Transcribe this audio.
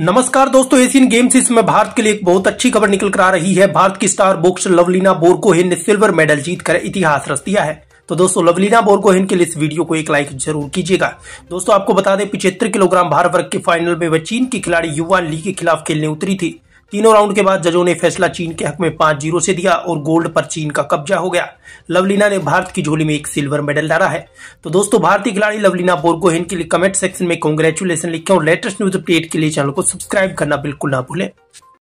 नमस्कार दोस्तों Asian games इसमें भारत के लिए एक बहुत अच्छी खबर निकल कर आ रही है भारत की स्टार बॉक्सर लवलीना बोरकोहेन ने सिल्वर मेडल जीतकर इतिहास रच दिया है तो दोस्तों लवलीना बोरकोहेन के लिए इस वीडियो को एक लाइक जरूर कीजिएगा दोस्तों आपको बता दें पिछहत्तर किलोग्राम भार वर्ग के फाइनल में वह चीन की खिलाड़ी युवा ली के खिलाफ खेलने उतरी थी तीनों राउंड के बाद जजों ने फैसला चीन के हक में पांच जीरो से दिया और गोल्ड पर चीन का कब्जा हो गया लवलीना ने भारत की झोली में एक सिल्वर मेडल डाला है तो दोस्तों भारतीय खिलाड़ी लवलीना बोरगोहेन के लिए कमेंट सेक्शन में कॉन्ग्रेचुलेसन लिखे और लेटेस्ट न्यूज अपडेट के लिए चैनल को सब्सक्राइब करना बिल्कुल ना भूले